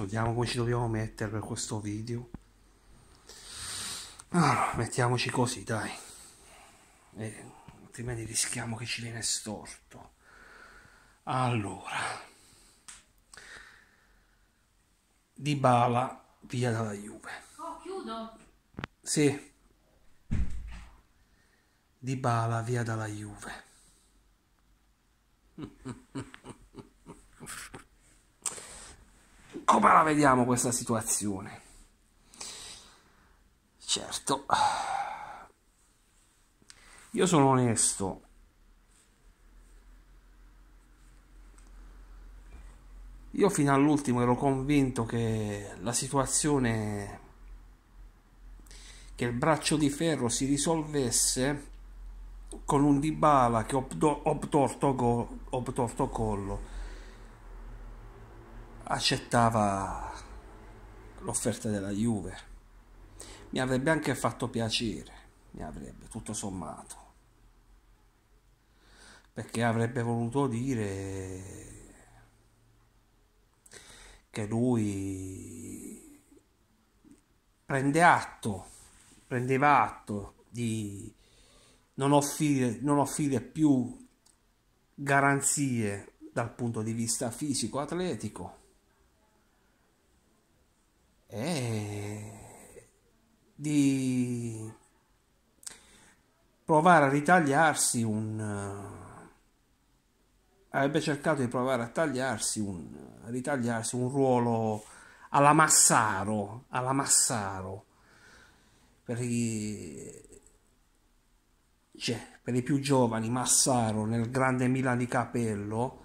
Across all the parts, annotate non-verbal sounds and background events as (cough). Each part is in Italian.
vediamo come ci dobbiamo mettere per questo video allora, ah, mettiamoci così dai e, altrimenti rischiamo che ci viene storto allora di bala via dalla Juve oh, chiudo? sì di bala via dalla Juve (laughs) come la vediamo questa situazione? Certo, io sono onesto. Io fino all'ultimo ero convinto che la situazione, che il braccio di ferro si risolvesse con un Dybala che obtorto, obtorto collo accettava l'offerta della Juve. Mi avrebbe anche fatto piacere, mi avrebbe, tutto sommato. Perché avrebbe voluto dire che lui prende atto, prendeva atto di non offrire, non offrire più garanzie dal punto di vista fisico-atletico eh, di provare a ritagliarsi un... Uh, avrebbe cercato di provare a tagliarsi un, a ritagliarsi un ruolo alla Massaro, alla Massaro, per i, cioè, per i più giovani Massaro nel grande Milan di Capello,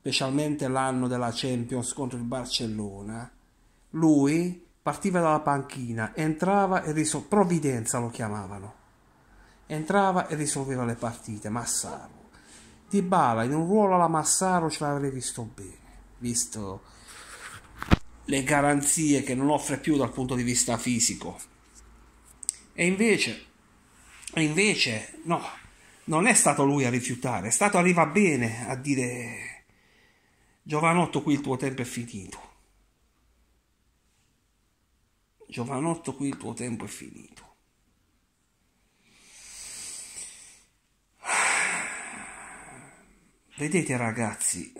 specialmente l'anno della Champions contro il Barcellona, lui partiva dalla panchina, entrava e risolveva, provvidenza lo chiamavano, entrava e risolveva le partite, Massaro. Di Bala in un ruolo alla Massaro ce l'avrei visto bene, visto le garanzie che non offre più dal punto di vista fisico. E invece, e invece no, non è stato lui a rifiutare, è stato arriva bene a dire Giovanotto qui il tuo tempo è finito giovanotto, qui il tuo tempo è finito. Vedete ragazzi,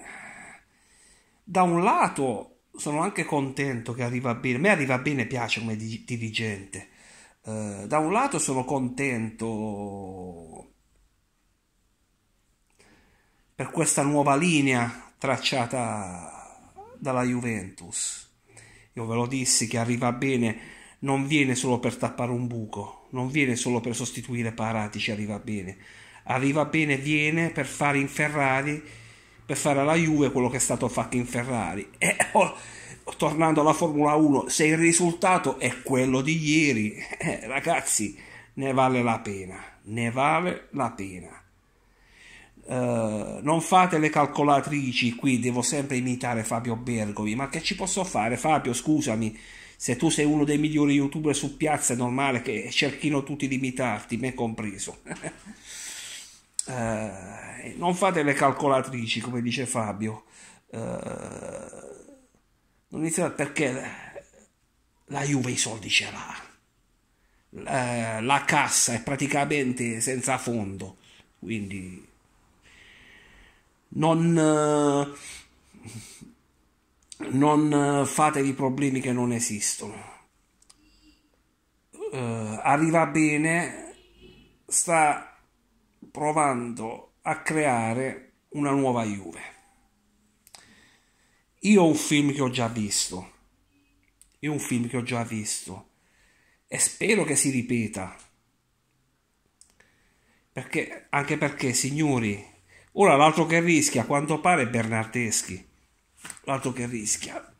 da un lato sono anche contento che arriva bene, a me arriva bene, piace come dirigente. Uh, da un lato sono contento per questa nuova linea tracciata dalla Juventus io ve lo dissi che arriva bene non viene solo per tappare un buco, non viene solo per sostituire Paratici, arriva bene. Arriva bene, viene per fare in Ferrari, per fare alla Juve quello che è stato fatto in Ferrari. (laughs) E, eh, oh, tornando alla Formula 1, se il risultato è quello di ieri, (laughs) eh, ragazzi, ne vale la pena, ne vale la pena. Eh, non fate le calcolatrici qui, devo sempre imitare Fabio Bergovi, ma che ci posso fare Fabio, scusami, se tu sei uno dei migliori youtuber su piazza è normale che cerchino tutti di imitarti, me compreso. uh, (laughs) non fate le calcolatrici, come dice Fabio, uh, eh, iniziate perché la Juve i soldi ce l'ha, la cassa è praticamente senza fondo, quindi non, eh, non eh, fatevi problemi che non esistono. Uh, arriva bene, sta provando a creare una nuova Juve. Io ho un film che ho già visto, io ho un film che ho già visto e spero che si ripeta. Perché, anche perché, signori, Ora l'altro che rischia, a quanto pare, è Bernardeschi. L'altro che rischia.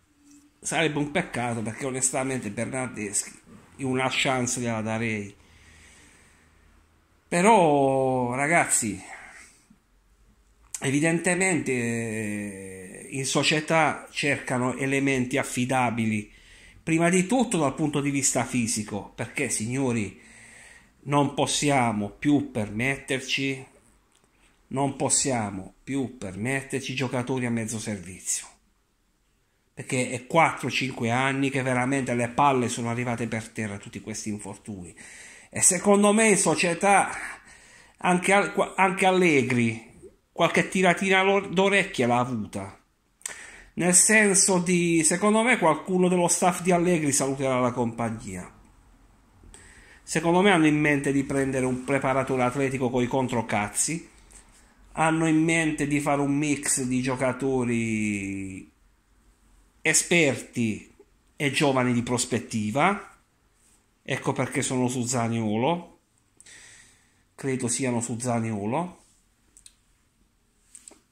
Sarebbe un peccato perché onestamente Bernardeschi io una chance gliela darei. Però, ragazzi, evidentemente in società cercano elementi affidabili, prima di tutto dal punto di vista fisico, perché signori non possiamo più permetterci non possiamo più permetterci giocatori a mezzo servizio. Perché è 4-5 anni che veramente le palle sono arrivate per terra tutti questi infortuni. E secondo me in società anche, anche Allegri qualche tiratina d'orecchia l'ha avuta. Nel senso di, secondo me qualcuno dello staff di Allegri saluterà la compagnia. Secondo me hanno in mente di prendere un preparatore atletico coi controcazzi hanno in mente di fare un mix di giocatori esperti e giovani di prospettiva. Ecco perché sono su Zaniolo. Credo siano su Zaniolo.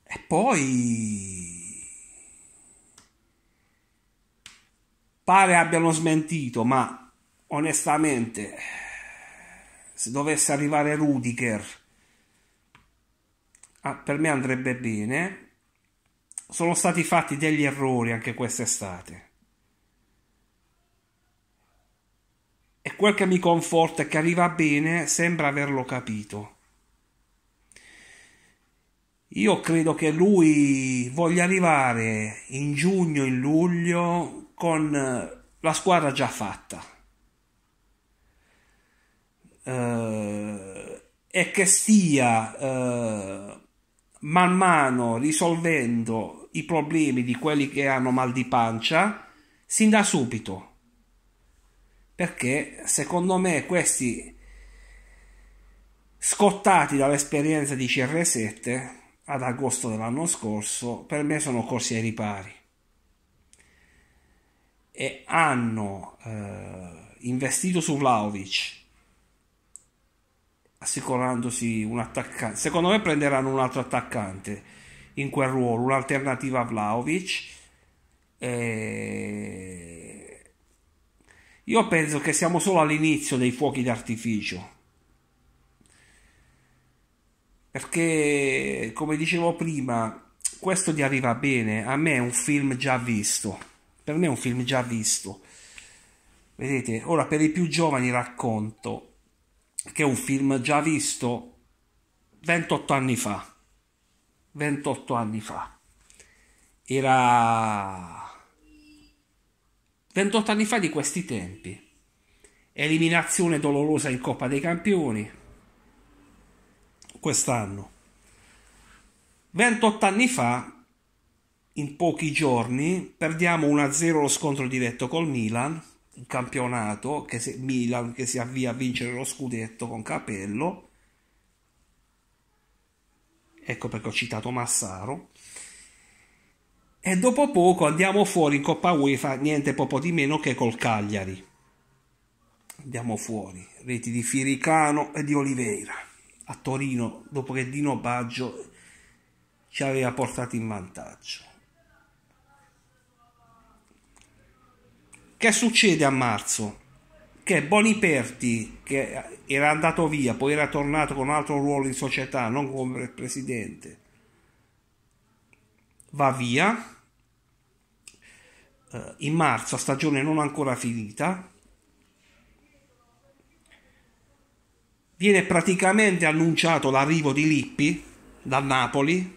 E poi pare abbiano smentito, ma onestamente se dovesse arrivare Rudiger ah, per me andrebbe bene. Sono stati fatti degli errori anche quest'estate. E quel che mi conforta è che arriva bene, sembra averlo capito. Io credo che lui voglia arrivare in giugno, in luglio, con eh, la squadra già fatta. Eh, e che stia uh, man mano risolvendo i problemi di quelli che hanno mal di pancia sin da subito. Perché secondo me questi scottati dall'esperienza di CR7 ad agosto dell'anno scorso per me sono corsi ai ripari e hanno eh, investito su Vlaovic assicurandosi un attaccante. Secondo me prenderanno un altro attaccante in quel ruolo, un'alternativa a Vlaovic. E... Eh, io penso che siamo solo all'inizio dei fuochi d'artificio. Perché, come dicevo prima, questo gli arriva bene. A me è un film già visto. Per me è un film già visto. Vedete, ora per i più giovani racconto che è un film già visto 28 anni fa. 28 anni fa. Era 28 anni fa di questi tempi. Eliminazione dolorosa in Coppa dei Campioni quest'anno. 28 anni fa, in pochi giorni, perdiamo 1-0 lo scontro diretto col Milan campionato che se, Milan che si avvia a vincere lo scudetto con Capello ecco perché ho citato Massaro e dopo poco andiamo fuori in Coppa UEFA niente poco di meno che col Cagliari andiamo fuori reti di Firicano e di Oliveira a Torino dopo che Dino Baggio ci aveva portato in vantaggio Che succede a marzo? Che Boniperti, che era andato via, poi era tornato con un altro ruolo in società, non come presidente, va via eh, in marzo, a stagione non ancora finita, viene praticamente annunciato l'arrivo di Lippi da Napoli,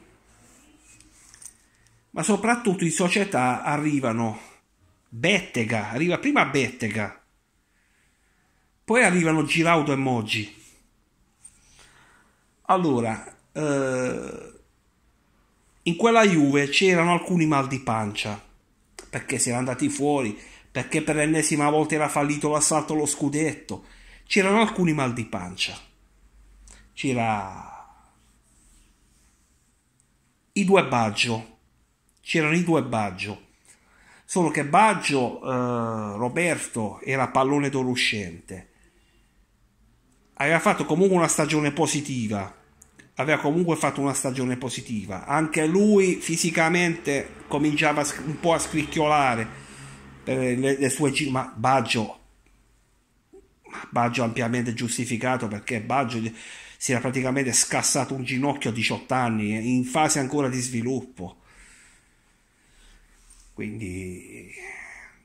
ma soprattutto in società arrivano Bettega, arriva prima Bettega, poi arrivano Giraudo e Moggi. Allora, eh, in quella Juve c'erano alcuni mal di pancia, perché si erano andati fuori, perché per l'ennesima volta era fallito l'assalto allo scudetto, c'erano alcuni mal di pancia. C'era i due Baggio, c'erano i due Baggio solo che Baggio eh, Roberto era pallone d'oruscente aveva fatto comunque una stagione positiva aveva comunque fatto una stagione positiva anche lui fisicamente cominciava un po' a scricchiolare per le, le sue giri ma Baggio Baggio ampiamente giustificato perché Baggio si era praticamente scassato un ginocchio a 18 anni in fase ancora di sviluppo quindi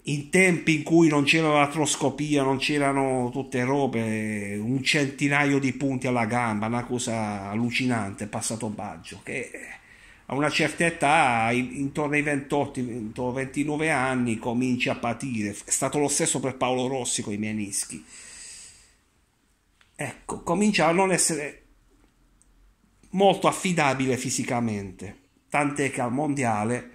in tempi in cui non c'era l'atroscopia, non c'erano tutte robe, un centinaio di punti alla gamba, una cosa allucinante, passato Baggio, che a una certa età, intorno ai 28, 29 anni, comincia a patire. È stato lo stesso per Paolo Rossi con i menischi. Ecco, comincia a non essere molto affidabile fisicamente, tant'è che al mondiale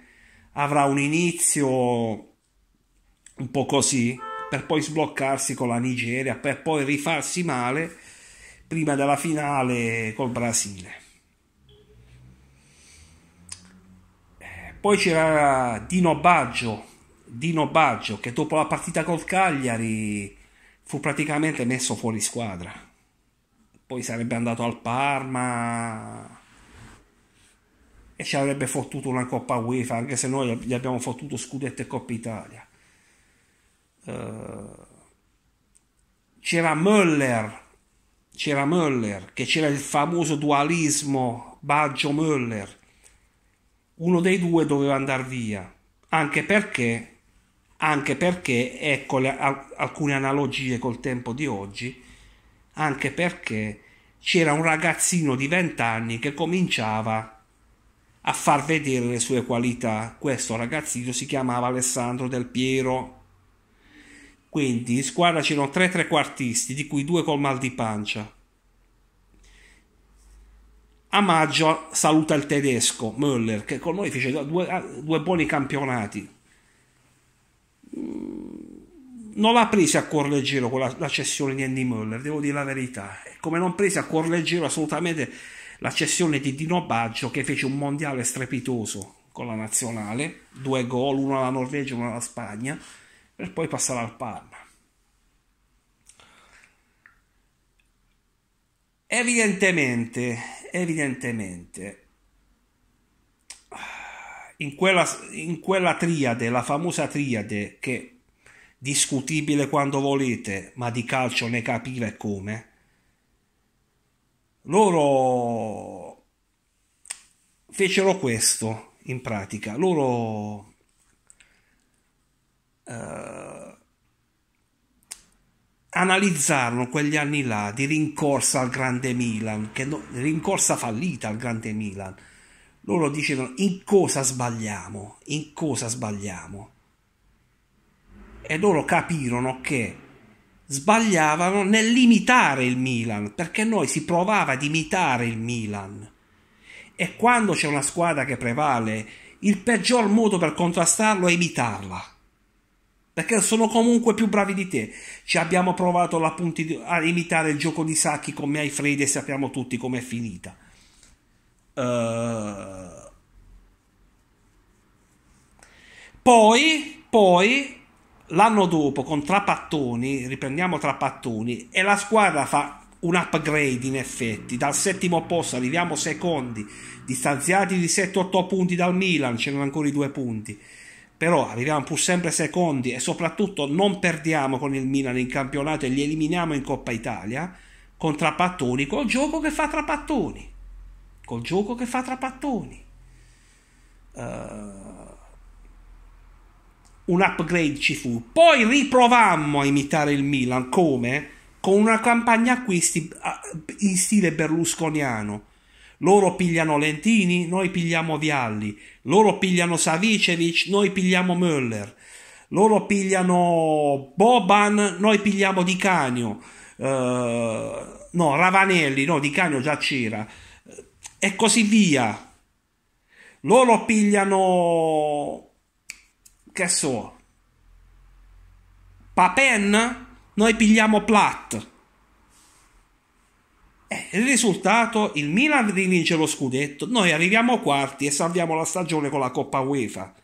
avrà un inizio un po' così, per poi sbloccarsi con la Nigeria, per poi rifarsi male prima della finale col Brasile. Eh, poi c'era Dino Baggio, Dino Baggio che dopo la partita col Cagliari fu praticamente messo fuori squadra. Poi sarebbe andato al Parma, ci avrebbe fottuto una Coppa UEFA, anche se noi gli abbiamo fottuto Scudetto e Coppa Italia. Eh, c'era Möller, c'era Möller, che c'era il famoso dualismo Baggio-Möller. Uno dei due doveva andare via, anche perché, anche perché, ecco le, alcune analogie col tempo di oggi, anche perché c'era un ragazzino di 20 anni che cominciava a far vedere le sue qualità. Questo ragazzino si chiamava Alessandro Del Piero. Quindi in squadra c'erano tre trequartisti, di cui due col mal di pancia. A maggio saluta il tedesco Möller, che con noi fece due, ah, due buoni campionati. Mm, non l'ha presa a cuor leggero con la, la cessione di Andy Möller, devo dire la verità. Come non prese a cuor leggero assolutamente la cessione di Dino Baggio che fece un mondiale strepitoso con la nazionale, due gol, uno alla Norvegia e uno alla Spagna, per poi passare al Parma. Evidentemente, evidentemente, in quella, in quella triade, la famosa triade che discutibile quando volete, ma di calcio ne capiva e come, loro fecero questo in pratica. Loro eh, analizzarono quegli anni là di rincorsa al grande Milan, che no, rincorsa fallita al grande Milan. Loro dicevano in cosa sbagliamo, in cosa sbagliamo. E loro capirono che sbagliavano nel limitare il Milan, perché noi si provava ad imitare il Milan e quando c'è una squadra che prevale, il peggior modo per contrastarlo è imitarla. Perché sono comunque più bravi di te. Ci abbiamo provato la punti a imitare il gioco di sacchi con Miai Freddy e sappiamo tutti com'è finita. Uh... Poi, poi l'anno dopo con Trapattoni, riprendiamo Trapattoni, e la squadra fa un upgrade in effetti. Dal settimo posto arriviamo secondi, distanziati di 7-8 punti dal Milan, ce n'erano ancora i due punti. Però arriviamo pur sempre secondi e soprattutto non perdiamo con il Milan in campionato e li eliminiamo in Coppa Italia con Trapattoni, col gioco che fa Trapattoni. Col gioco che fa Trapattoni. Uh, un upgrade ci fu. Poi riprovammo a imitare il Milan come? con una campagna acquisti in stile berlusconiano. Loro pigliano Lentini, noi pigliamo Vialli. Loro pigliano Savicevic, noi pigliamo Möller. Loro pigliano Boban, noi pigliamo Di Canio. Uh, no, Ravanelli, no, Di Canio già c'era. E così via. Loro pigliano... che so... Papen? Noi pigliamo Platt. Eh, il risultato, il Milan rivince lo scudetto, noi arriviamo quarti e salviamo la stagione con la Coppa UEFA.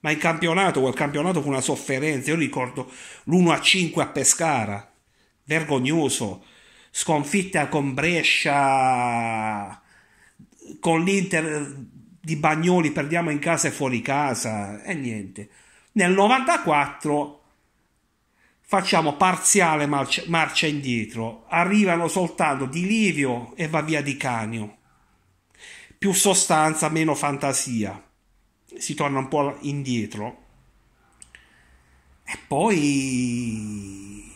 Ma in campionato, quel campionato fu una sofferenza, io ricordo l'1-5 a Pescara, vergognoso, sconfitta con Brescia, con l'Inter di Bagnoli, perdiamo in casa e fuori casa, e niente. Nel 94 facciamo parziale marcia, marcia indietro, arrivano soltanto di Livio e va via di Canio. Più sostanza, meno fantasia. Si torna un po' indietro. E poi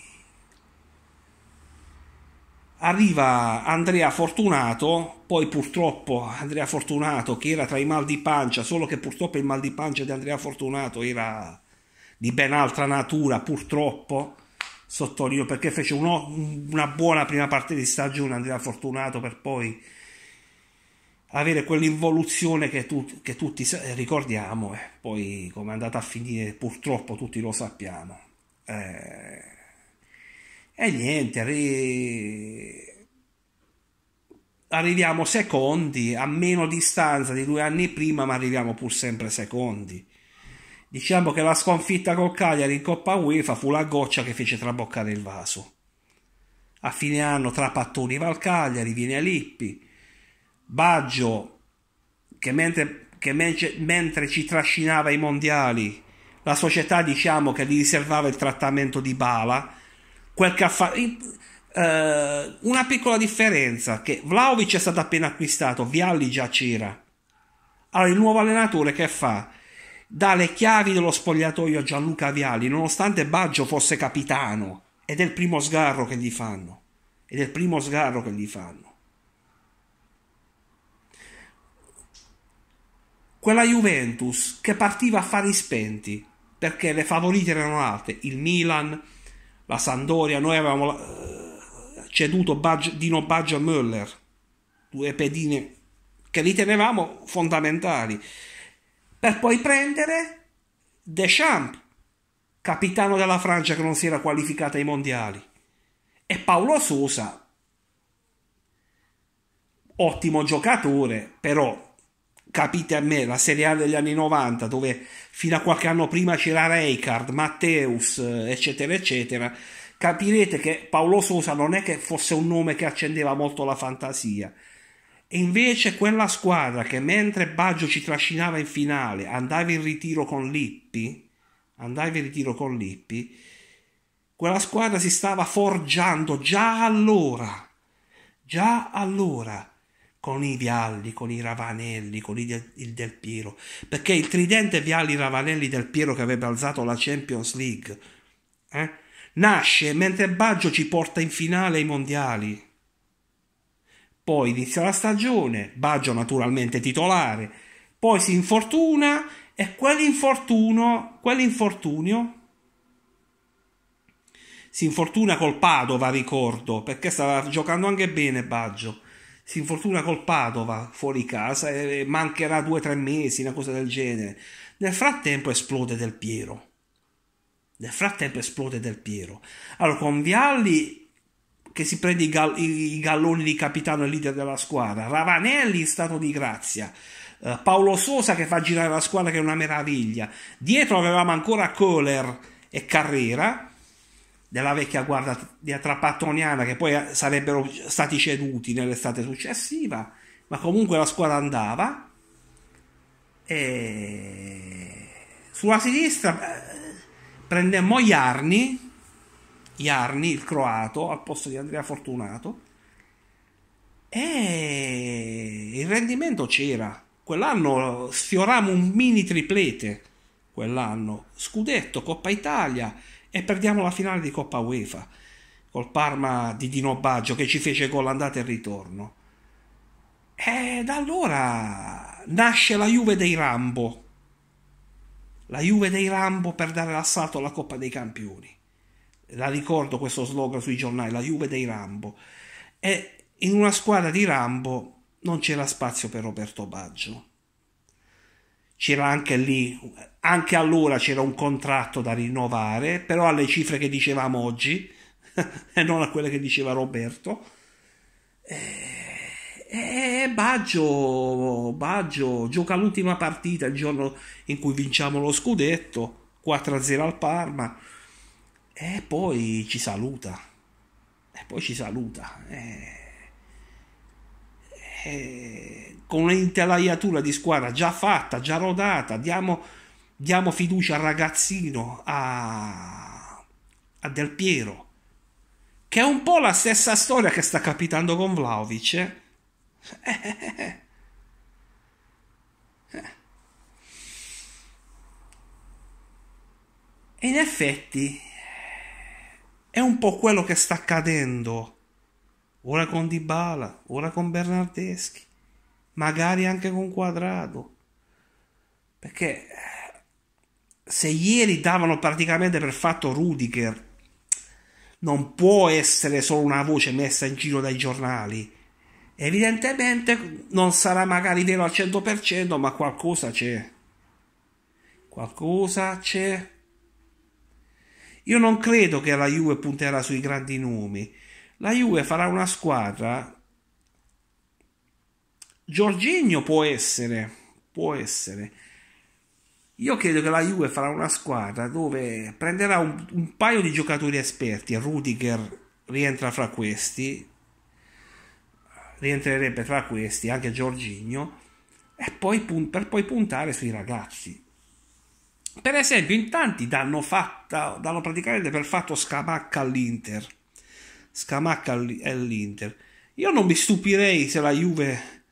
arriva Andrea Fortunato, poi purtroppo Andrea Fortunato che era tra i mal di pancia, solo che purtroppo il mal di pancia di Andrea Fortunato era di ben altra natura, purtroppo, sottolineo perché fece uno, una buona prima parte di stagione Andrea Fortunato per poi avere quell'involuzione che, tu, che tutti ricordiamo e eh. poi come è andata a finire purtroppo tutti lo sappiamo. Eh, e niente, arri... arriviamo secondi, a meno distanza di due anni prima, ma arriviamo pur sempre secondi. Diciamo che la sconfitta col Cagliari in Coppa UEFA fu la goccia che fece traboccare il vaso. A fine anno tra Pattoni va al Cagliari, viene a Lippi. Baggio, che mentre, che mentre ci trascinava i mondiali, la società diciamo che gli riservava il trattamento di Bala, quel che ha fatto... Uh, eh, una piccola differenza che Vlaovic è stato appena acquistato, Vialli già c'era. Allora il nuovo allenatore che fa? dà le chiavi dello spogliatoio a Gianluca Viali, nonostante Baggio fosse capitano, ed è il primo sgarro che gli fanno. Ed è il primo sgarro che gli fanno. Quella Juventus che partiva a fari spenti, perché le favorite erano alte, il Milan, la Sandoria, noi avevamo uh, ceduto Baggio, Dino Baggio a Müller, due pedine che ritenevamo fondamentali per poi prendere Deschamps, capitano della Francia che non si era qualificata ai mondiali, e Paolo Sosa, ottimo giocatore, però capite a me, la Serie A degli anni 90, dove fino a qualche anno prima c'era Reicard, Matteus, eccetera, eccetera, capirete che Paolo Sosa non è che fosse un nome che accendeva molto la fantasia. E invece quella squadra che mentre Baggio ci trascinava in finale andava in ritiro con Lippi, andava in ritiro con Lippi, quella squadra si stava forgiando già allora, già allora, con i Vialli, con i Ravanelli, con il Del Piero, perché il tridente Vialli-Ravanelli Del Piero che avrebbe alzato la Champions League, eh, nasce mentre Baggio ci porta in finale ai mondiali poi inizia la stagione, Baggio naturalmente titolare, poi si infortuna e quell'infortuno, quell'infortunio si infortuna col Padova, ricordo, perché stava giocando anche bene Baggio. Si infortuna col Padova fuori casa e mancherà due o tre mesi, una cosa del genere. Nel frattempo esplode Del Piero. Nel frattempo esplode Del Piero. Allora, con Vialli che si prende i, gall- i galloni di capitano e leader della squadra, Ravanelli in stato di grazia, eh, Paolo Sosa che fa girare la squadra che è una meraviglia, dietro avevamo ancora Kohler e Carrera della vecchia guardia di Attrapattoniana che poi eh, sarebbero stati ceduti nell'estate successiva, ma comunque la squadra andava. E... Sulla sinistra eh, prende Moiarni Jarni, il croato, al posto di Andrea Fortunato. E il rendimento c'era. Quell'anno sfiorammo un mini triplete. Quell'anno scudetto, Coppa Italia e perdiamo la finale di Coppa UEFA col Parma di Dino Baggio che ci fece gol andata e ritorno. E da allora nasce la Juve dei Rambo. La Juve dei Rambo per dare l'assalto alla Coppa dei Campioni la ricordo questo slogan sui giornali, la Juve dei Rambo. E in una squadra di Rambo non c'era spazio per Roberto Baggio. C'era anche lì, anche allora c'era un contratto da rinnovare, però alle cifre che dicevamo oggi (laughs) e non a quelle che diceva Roberto. E eh, eh, Baggio, Baggio gioca l'ultima partita il giorno in cui vinciamo lo scudetto, 4-0 al Parma e poi ci saluta. E poi ci saluta. E... E... Con un'intelaiatura di squadra già fatta, già rodata, diamo, diamo fiducia al ragazzino, a... a Del Piero che è un po' la stessa storia che sta capitando con Vlaovic. Eh? (laughs) e eh. in effetti è un po' quello che sta accadendo ora con Dybala, ora con Bernardeschi, magari anche con Quadrado. Perché eh, se ieri davano praticamente per fatto Rudiger, non può essere solo una voce messa in giro dai giornali. Evidentemente non sarà magari vero al 100%, ma qualcosa c'è. Qualcosa c'è. Io non credo che la Juve punterà sui grandi nomi. La Juve farà una squadra. Giorginio può essere, può essere. Io credo che la Juve farà una squadra dove prenderà un, un paio di giocatori esperti. Rudiger rientra fra questi, rientrerebbe tra questi anche Giorginio, e poi, per poi puntare sui ragazzi per esempio, in tanti danno, fatta, danno praticamente per fatto Scamacca all'Inter. Scamacca all'Inter. Io non mi stupirei se la Juve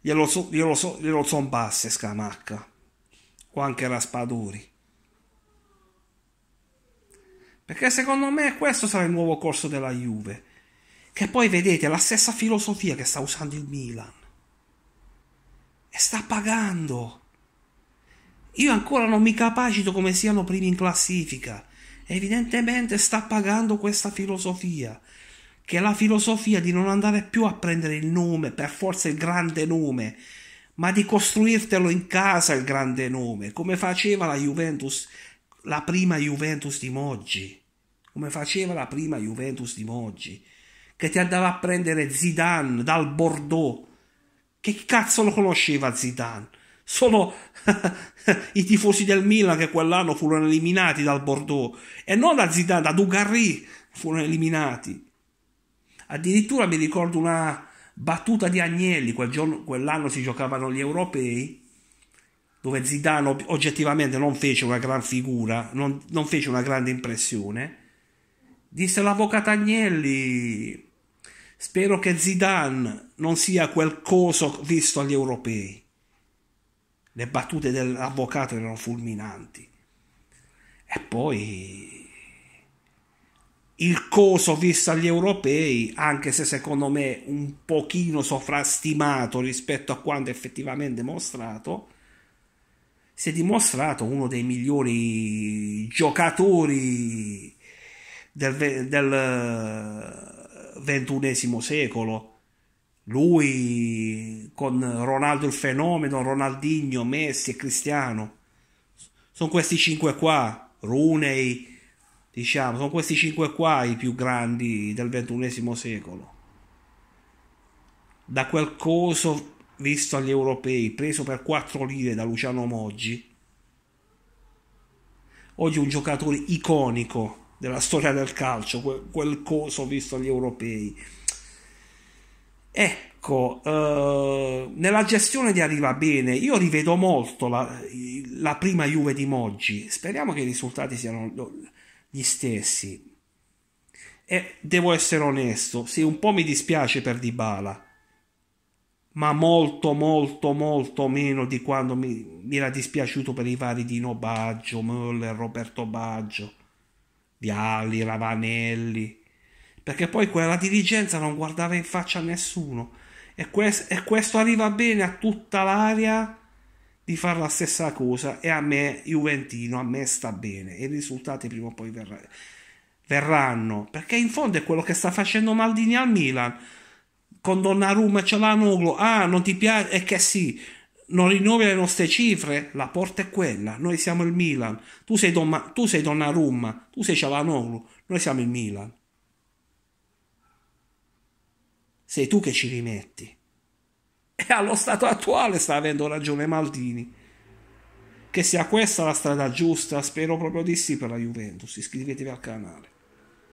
glielo, so, glielo, so, glielo zombasse Scamacca o anche Raspadori. Perché secondo me questo sarà il nuovo corso della Juve. Che poi vedete è la stessa filosofia che sta usando il Milan. E sta pagando. Io ancora non mi capacito come siano primi in classifica. Evidentemente sta pagando questa filosofia, che è la filosofia di non andare più a prendere il nome, per forza il grande nome, ma di costruirtelo in casa il grande nome, come faceva la Juventus, la prima Juventus di Moggi, come faceva la prima Juventus di Moggi, che ti andava a prendere Zidane dal Bordeaux. Che cazzo lo conosceva Zidane? sono (laughs) i tifosi del Milan che quell'anno furono eliminati dal Bordeaux e non da Zidane, da Dugarry furono eliminati. Addirittura mi ricordo una battuta di Agnelli, quel giorno, quell'anno si giocavano gli europei, dove Zidane oggettivamente non fece una gran figura, non, non fece una grande impressione. Disse l'avvocato Agnelli, spero che Zidane non sia quel coso visto agli europei le battute dell'avvocato erano fulminanti. E poi il coso visto agli europei, anche se secondo me un pochino sovrastimato rispetto a quanto effettivamente mostrato, si è dimostrato uno dei migliori giocatori del, del ventunesimo secolo lui con Ronaldo il fenomeno, Ronaldinho, Messi e Cristiano. Sono questi cinque qua, Runei, diciamo, sono questi cinque qua i più grandi del XXI secolo. Da quel coso visto agli europei, preso per 4 lire da Luciano Moggi, oggi un giocatore iconico della storia del calcio, quel, quel coso visto agli europei. Ecco, eh, nella gestione di arriva bene, io rivedo molto la, la prima Juve di Moggi, speriamo che i risultati siano gli stessi. E devo essere onesto, sì, un po' mi dispiace per Dybala, ma molto, molto, molto meno di quando mi, mi era dispiaciuto per i vari Dino Baggio, Müller, Roberto Baggio, Vialli, Ravanelli perché poi quella dirigenza non guardava in faccia a nessuno e, questo, e questo arriva bene a tutta l'area di fare la stessa cosa e a me Juventino, a me sta bene e i risultati prima o poi verrà, verranno perché in fondo è quello che sta facendo Maldini al Milan con Donnarumma ce l'ha Noglo ah non ti piace, è che sì non rinnovi le nostre cifre la porta è quella, noi siamo il Milan tu sei, Don, tu sei Donnarumma, tu sei Cialanoglu noi siamo il Milan sei tu che ci rimetti. E allo stato attuale sta avendo ragione Maldini. Che sia questa la strada giusta, spero proprio di sì per la Juventus. Iscrivetevi al canale.